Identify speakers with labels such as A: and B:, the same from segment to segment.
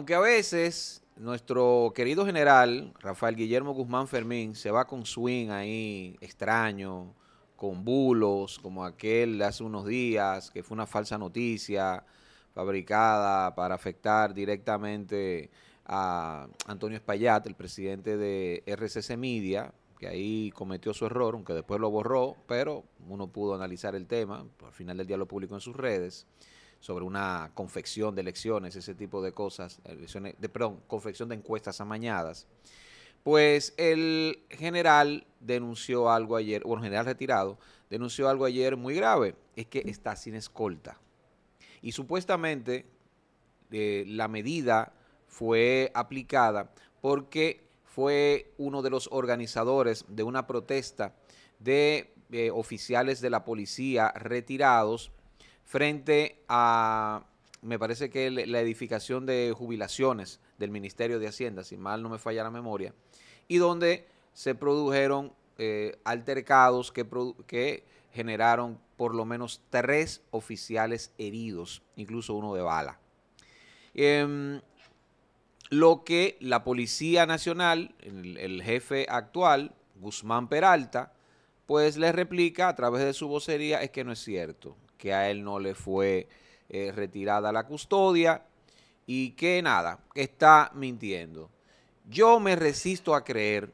A: Aunque a veces nuestro querido general, Rafael Guillermo Guzmán Fermín, se va con swing ahí extraño, con bulos, como aquel de hace unos días, que fue una falsa noticia fabricada para afectar directamente a Antonio Espaillat, el presidente de RCC Media, que ahí cometió su error, aunque después lo borró, pero uno pudo analizar el tema, al final del día lo publicó en sus redes sobre una confección de elecciones, ese tipo de cosas, de, perdón, confección de encuestas amañadas, pues el general denunció algo ayer, bueno, general retirado, denunció algo ayer muy grave, es que está sin escolta. Y supuestamente eh, la medida fue aplicada porque fue uno de los organizadores de una protesta de eh, oficiales de la policía retirados frente a, me parece que la edificación de jubilaciones del Ministerio de Hacienda, si mal no me falla la memoria, y donde se produjeron eh, altercados que, que generaron por lo menos tres oficiales heridos, incluso uno de bala. Em, lo que la Policía Nacional, el, el, jefe actual, Guzmán Peralta, pues le replica a través de su vocería es que no es cierto, que a él no le fue eh, retirada la custodia y que nada, está mintiendo. Yo me resisto a creer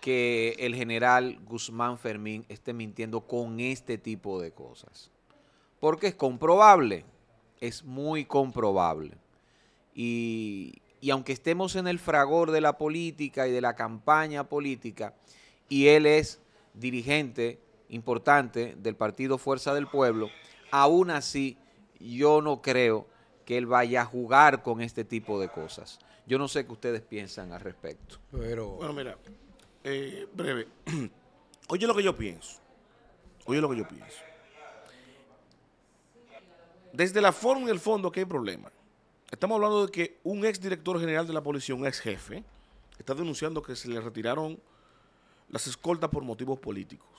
A: que el general Guzmán Fermín esté mintiendo con este tipo de cosas, porque es comprobable, es muy comprobable. Y, y aunque estemos en el fragor de la política y de la campaña política, y él es dirigente importante del partido Fuerza del Pueblo, aún así yo no creo que él vaya a jugar con este tipo de cosas. Yo no sé qué ustedes
B: piensan al respecto. Pero... Bueno, mira, eh, breve. Oye lo que yo pienso. Oye lo que yo pienso. Desde la forma y el fondo ¿qué hay problema. Estamos hablando de que un ex director general de la policía, un ex jefe, está denunciando que se le retiraron las escoltas por motivos políticos.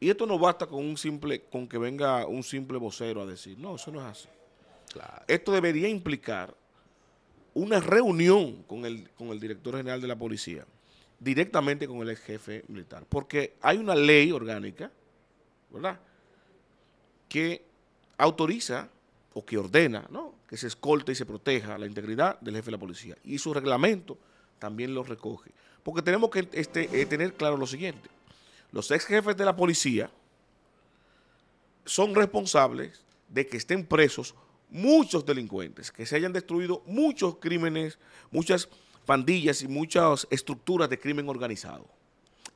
B: Y esto no basta con un simple, con que venga un simple vocero a decir, no, eso no es así. Esto debería implicar una reunión con el, con el director general de la policía, directamente con el ex jefe militar, porque hay una ley orgánica, ¿verdad?, que autoriza o que ordena, que se escolte y se proteja la integridad del jefe de la policía. Y su reglamento también lo recoge. Porque tenemos que este, eh, tener claro lo siguiente los ex jefes de la policía son responsables de que estén presos muchos delincuentes, que se hayan destruido muchos crímenes, muchas pandillas y muchas estructuras de crimen organizado.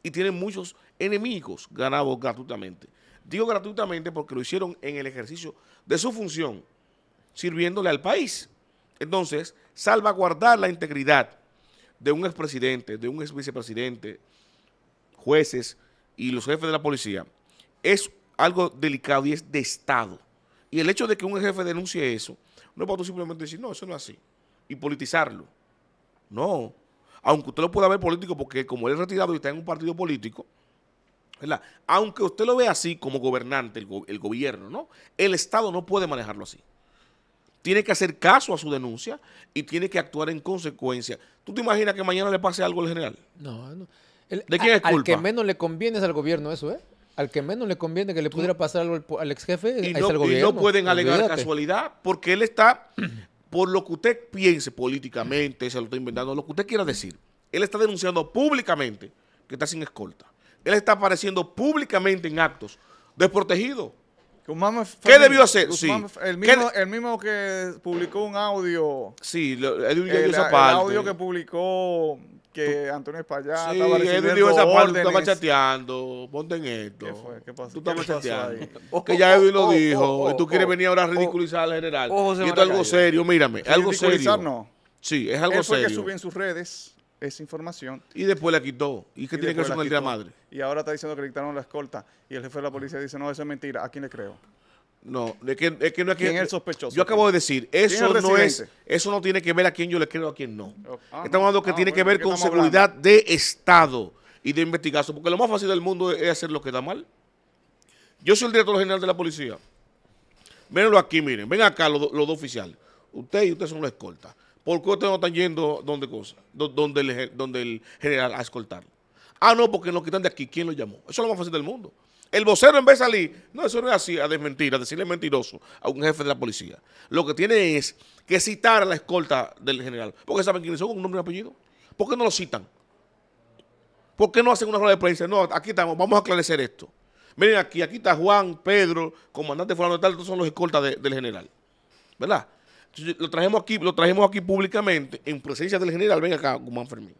B: Y tienen muchos enemigos ganados gratuitamente. Digo gratuitamente porque lo hicieron en el ejercicio de su función, sirviéndole al país. Entonces, salvaguardar la integridad de un expresidente, de un ex vicepresidente, jueces, y los jefes de la policía, es algo delicado y es de Estado. Y el hecho de que un jefe denuncie eso, no es para tú simplemente decir, no, eso no es así, y politizarlo. No. Aunque usted lo pueda ver político, porque como él es retirado y está en un partido político, ¿verdad? Aunque usted lo vea así como gobernante, el, gobierno, ¿no? El Estado no puede manejarlo así tiene que hacer caso a su denuncia y tiene que actuar en consecuencia. ¿Tú te imaginas que mañana le pase algo al general? No, no. ¿De quién es culpa? Al que menos le conviene es
A: al gobierno eso, ¿eh? Al que menos le conviene que le pudiera pasar algo al ex jefe y no, al gobierno. no pueden alegar
B: casualidad porque él está, por lo que usted piense políticamente, se lo está inventando, lo que usted quiera decir. Él está denunciando públicamente que está sin escolta. Él está apareciendo públicamente en actos desprotegido. ¿Qué debió hacer? Sí.
C: El, mismo, que publicó un audio. Sí, el, audio que publicó que Antonio Espallá sí, estaba recibiendo dijo esa parte, tú estabas
B: chateando, ponte en esto. ¿Qué fue? ¿Qué pasó? Tú estabas chateando. que ya Edwin lo dijo, y tú quieres venir ahora a ridiculizar al general. y esto es algo serio, mírame, algo serio. ¿Ridiculizar no. Sí, es algo Él fue que subió
C: en sus redes esa información.
B: Y después la quitó. ¿Y qué tiene que ver con el Día Madre?
C: Y ahora está diciendo que le quitaron la escolta. Y el jefe de la policía dice, no, eso es mentira. ¿A quién le creo?
B: No, es que, es no es que. es sospechoso? Yo acabo de decir, eso no es. Eso no tiene que ver a quién yo le creo a quién no. Oh. Ah, estamos hablando que ah, tiene que ver con seguridad de Estado y de investigación, porque lo más fácil del mundo es hacer lo que da mal. Yo soy el director general de la policía. Mirenlo aquí, miren. Ven acá los, dos oficiales. Usted y usted son los escoltas. ¿Por qué ustedes no están yendo donde cosa? Donde el, donde el general a escoltarlo. Ah, no, porque nos quitan de aquí. ¿Quién lo llamó? Eso es lo más fácil del mundo. El vocero en vez de salir, no, eso no es así, a desmentir, a decirle mentiroso a un jefe de la policía. Lo que tiene es que citar a la escolta del general, porque saben quiénes son, un nombre y apellido. ¿Por qué no lo citan? ¿Por qué no hacen una rueda de prensa? No, aquí estamos, vamos a aclarecer esto. Miren aquí, aquí está Juan, Pedro, comandante fulano de tal, todos son los escoltas del general. ¿Verdad? lo trajimos aquí, lo trajimos aquí públicamente, en presencia del general, ven acá, Guzmán Fermín,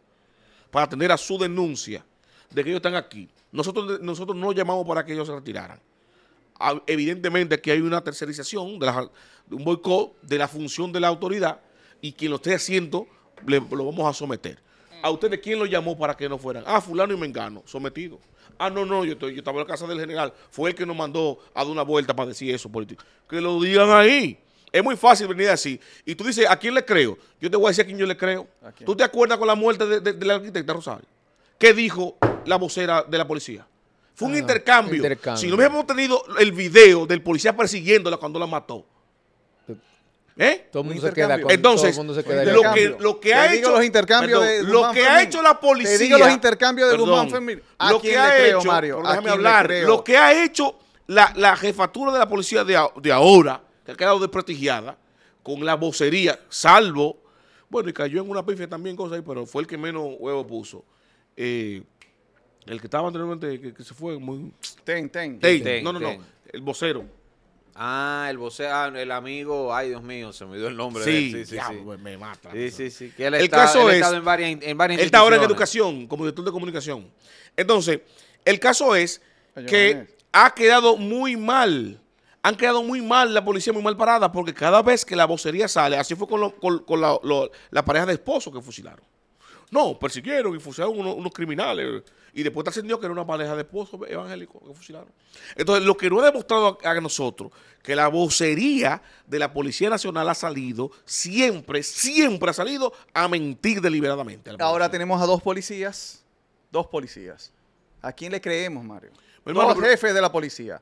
B: para atender a su denuncia de que ellos están aquí. Nosotros, nosotros no llamamos para que ellos se retiraran. Ah, evidentemente que hay una tercerización, de un boicot de la función de la autoridad y quien lo esté haciendo lo vamos a someter. ¿A ustedes quién lo llamó para que no fueran? Ah, fulano y mengano, sometido. Ah, no, no, yo, yo estaba en la casa del general. Fue el que nos mandó a dar una vuelta para decir eso político. Que lo digan ahí. Es muy fácil venir así. Y tú dices, ¿a quién le creo? Yo te voy a decir a quién yo le creo. ¿Tú te acuerdas con la muerte de, arquitecto la arquitecta Rosario? ¿Qué dijo la vocera de la policía. Fue un ah, intercambio. Si no hubiéramos tenido el video del policía persiguiéndola cuando la mató. ¿Eh? Todo el mundo se queda con, Entonces, lo, que, lo que, ha hecho los intercambios lo que ha hecho la policía. Te los intercambios de Guzmán lo que ha hecho, Mario, déjame hablar. Lo que ha hecho la, la, jefatura de la policía de, de ahora, que ha quedado desprestigiada, con la vocería, salvo bueno, y cayó en una pifia también, cosa ahí, pero fue el que menos huevo puso. Eh, el que estaba anteriormente, que, se fue muy... Ten, ten. Ten, no, no, no. El vocero. Ah, el vocero, ah,
A: el amigo, ay Dios mío, se me dio el nombre. Sí, de sí, sí, Me mata. Sí, sí, sí. él el caso es, estado en varias, en él está ahora en
B: educación, como director de comunicación. Entonces, el caso es que ha quedado muy mal, han quedado muy mal la policía, muy mal parada, porque cada vez que la vocería sale, así fue con, la pareja de esposo que fusilaron. No, persiguieron y fusilaron unos, criminales. Y después trascendió que era una pareja de esposos evangélicos que fusilaron. Entonces, lo que no ha demostrado a, nosotros, que la vocería de la Policía Nacional ha salido, siempre, siempre ha salido a mentir
C: deliberadamente. Ahora tenemos a dos policías, dos policías. ¿A quién le creemos, Mario? Pues, a los jefes de la policía.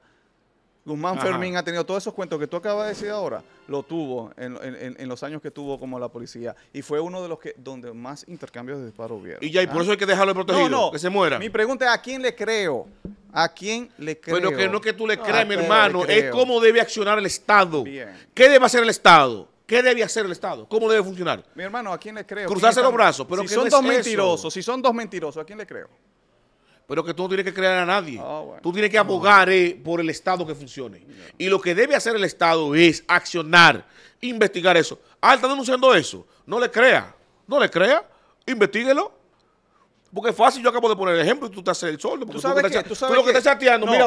C: Guzmán Fermín ha tenido todos esos cuentos que tú acabas de decir ahora, lo tuvo en, los años que tuvo como la policía. Y fue uno de los que donde más intercambios de disparos hubieron. Y ya, y por ah. eso hay que dejarlo protegido, que se muera. Mi pregunta es, ¿a quién le creo? ¿A quién le creo? Pero que no que tú le ah, creas, mi hermano, es cómo debe accionar el Estado.
B: ¿Qué debe hacer el Estado? ¿Qué debe hacer el Estado? ¿Cómo debe funcionar?
C: Mi hermano, ¿a quién le creo? Cruzarse los brazos. Pero si son dos mentirosos, si son dos mentirosos, ¿a quién le creo?
B: Pero que tú no tienes que creer a nadie. Oh, tú tienes que oh, abogar eh, por el Estado que funcione. Y lo que debe hacer el Estado es accionar, investigar eso. Ah, está denunciando eso. No le crea. No le crea. Investíguelo. Porque es fácil, yo acabo de poner el ejemplo y tú te haces el sol. ¿Tú, sabes Tú, lo que estás chateando, mira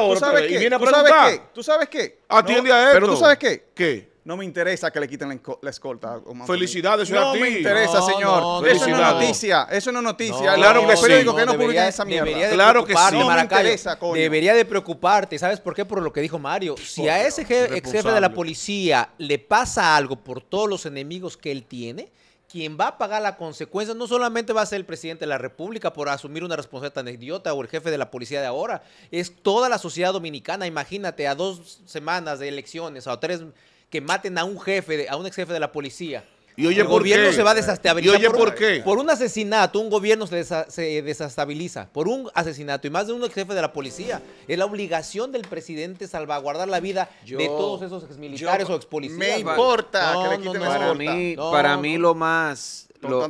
B: y viene a ¿Tú Sabes qué?
C: ¿Tú sabes qué? Atiende a él Pero tú sabes qué. ¿Qué? No me interesa que le quiten la, escolta. Felicidades, No me interesa, señor. eso no es noticia. Eso no es noticia. claro que sí. no debería, esa mierda. claro que sí. Debería
A: de preocuparte. ¿Sabes por qué? Por lo que dijo Mario. Si a ese ex jefe de la policía le pasa algo por todos los enemigos que él tiene, quien va a pagar la consecuencia no solamente va a ser el presidente de la República por asumir una responsabilidad tan idiota o el jefe de la policía de ahora, es toda la sociedad dominicana. Imagínate, a dos semanas de elecciones, a tres que maten a un jefe, a un ex jefe de la policía. Y oye, el gobierno se va a ¿Y oye, por, qué? Por un asesinato, un gobierno se, desestabiliza. Por un asesinato. Y más de un ex jefe de la policía. Es la obligación del presidente salvaguardar la vida de todos esos ex militares o ex policías. Me importa que le quiten para, mí, para mí lo más... Lo,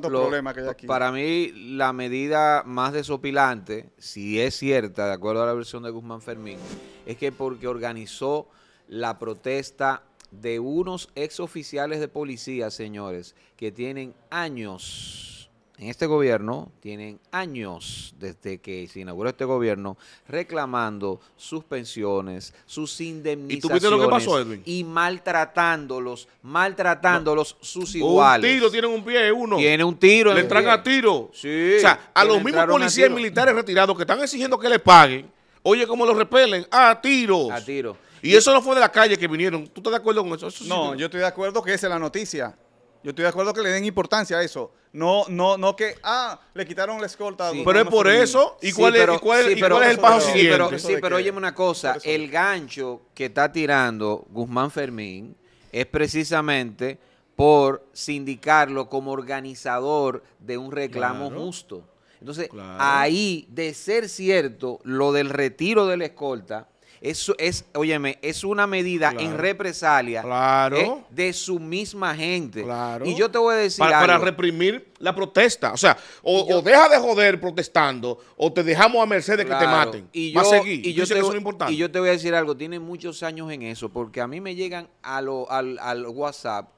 A: Para mí, la medida más desopilante, si es cierta, de acuerdo a la versión de Guzmán Fermín, es que porque organizó la protesta de unos exoficiales de policía, señores, que tienen años en este gobierno, tienen años desde que se inauguró este gobierno reclamando sus pensiones, sus indemnizaciones ¿Y, pasó, y maltratándolos, maltratándolos sus iguales. Un tiro,
B: tienen un pie uno. Tiene un
C: tiro. Le entran
A: a
B: tiro. O sea, a los mismos policías militares retirados que están exigiendo que les paguen,
C: oye cómo los repelen, a tiros. A tiros. Y eso no fue de la calle que vinieron. ¿Tú estás de acuerdo con eso? no, yo estoy de acuerdo que esa es la noticia. Yo estoy de acuerdo que le den importancia a eso. No, no, no que, ah, le quitaron la escolta. Sí, pero es por eso. ¿Y cuál, es, el paso siguiente? sí, pero óyeme
A: una cosa. El gancho que está tirando Guzmán Fermín es precisamente por sindicarlo como organizador de un reclamo justo. Entonces, ahí, de ser cierto, lo del retiro de la escolta, eso es, óyeme, es una medida en represalia ¿eh?
B: de su misma gente. Y yo te voy a decir para, algo. para reprimir la protesta. O sea, o, deja de joder protestando o te dejamos a merced de que te maten. Y yo, seguir. Y yo, te, eso es y yo
A: te voy a decir algo. Tiene muchos años en eso porque a mí me llegan al, al WhatsApp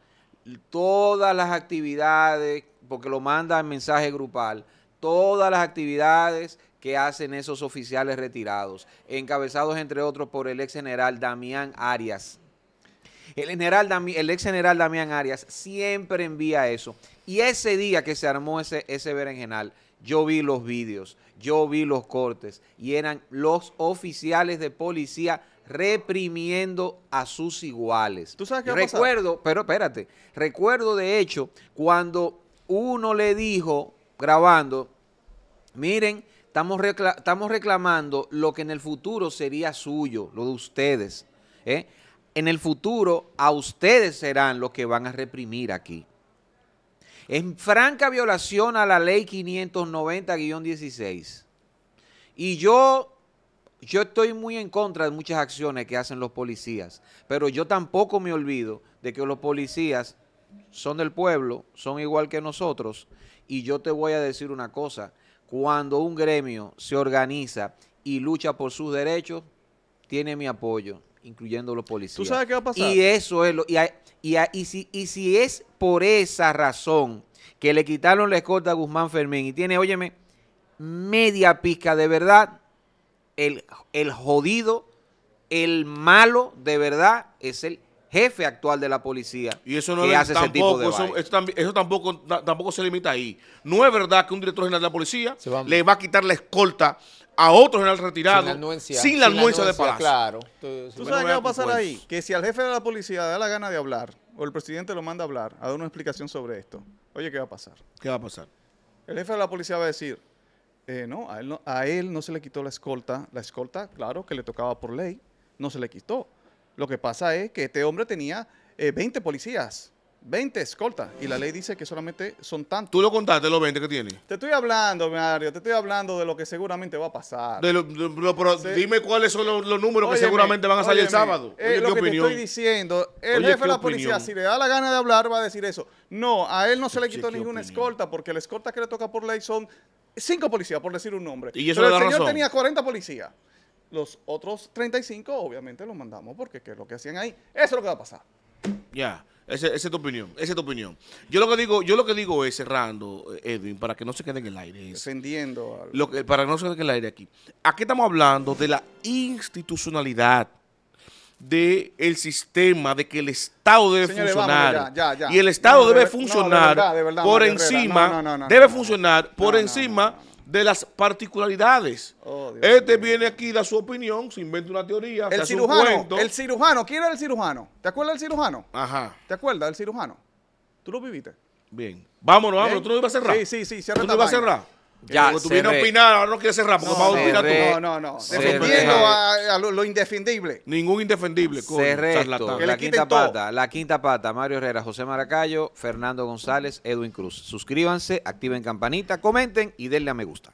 A: todas las actividades, porque lo manda en mensaje grupal, todas las actividades que hacen esos oficiales retirados, encabezados entre otros por el ex general Damián Arias. El, general, el ex general Damián Arias siempre envía eso. Y ese día que se armó ese, ese berenjenal, yo vi los vídeos, yo vi los cortes y eran los oficiales de policía reprimiendo a sus iguales. ¿Tú sabes qué Recuerdo, pero espérate, recuerdo de hecho cuando uno le dijo grabando, miren, estamos, reclamando lo que en el futuro sería suyo, lo de ustedes. ¿eh? En el futuro a ustedes serán los que van a reprimir aquí. En franca violación a la ley 590-16. Y yo yo estoy muy en contra de muchas acciones que hacen los policías, pero yo tampoco me olvido de que los policías son del pueblo, son igual que nosotros, y yo te voy a decir una cosa, cuando un gremio se organiza y lucha por sus derechos, tiene mi apoyo, incluyendo los policías. ¿Tú sabes qué va a pasar? Y eso es Y, y, y, si, es por esa razón que le quitaron la escolta a Guzmán Fermín y tiene, óyeme, media pizca de verdad, el, el jodido, el malo de verdad es el jefe actual de la
B: policía y eso no hace tampoco, eso, tampoco, tampoco se limita ahí. No es verdad que un director general de la policía le va a quitar la escolta a otro general retirado sin la anuencia, de Palacio. Claro.
C: ¿Tú sabes qué va a pasar ahí? Que si al jefe de la policía da la gana de hablar, o el presidente lo manda a hablar, a dar una explicación sobre esto, oye, ¿qué va a pasar? ¿Qué va a pasar? El jefe de la policía va a decir, eh, no, a él no, a él no se le quitó la escolta. La escolta, claro, que le tocaba por ley, no se le quitó. Lo que pasa es que este hombre tenía 20 eh, policías, 20 escoltas, y la ley dice que solamente son tantos. Tú lo contaste, los 20 que tiene. Te estoy hablando, Mario, te estoy hablando de lo que seguramente va a pasar. dime
B: cuáles son los, números que seguramente van a salir el sábado. Eh, Oye, opinión? lo que estoy
C: diciendo, el jefe de la policía, si le da la gana de hablar, va a decir eso. No, a él no se le quitó ninguna escolta, porque la escolta que le toca por ley son cinco policías, por decir un nombre. ¿Y el señor tenía 40 policías. Los otros 35, obviamente, los mandamos porque es lo que hacían ahí. Eso es lo que va a pasar.
B: Ya, esa es tu opinión, esa es tu opinión. Yo lo que digo, yo lo que digo es cerrando, eh, Edwin, para que no se quede en el aire. Descendiendo. Lo que, para que no se quede en el aire aquí. Aquí estamos hablando de la institucionalidad del sistema, de que el Estado debe funcionar. Y el Estado debe, funcionar por encima, debe funcionar por encima de las particularidades. Oh, este viene aquí, da su
C: opinión, se inventa una teoría, el cirujano, El cirujano, ¿quién era el cirujano? ¿Te acuerdas del cirujano? Ajá. ¿Te acuerdas del cirujano? ¿Tú lo viviste?
B: Bien. Vámonos, vámonos. ¿Tú no ibas a cerrar? Sí, sí, sí. ¿Tú no ibas a cerrar?
C: Ya, tú a opinar, ahora no quieres cerrar No, No, no, no. Defendiendo a, lo, indefendible.
B: Ningún indefendible. la quinta pata, la quinta
A: pata. Mario Herrera, José Maracayo, Fernando González, Edwin Cruz. Suscríbanse, activen campanita, comenten y denle a me gusta.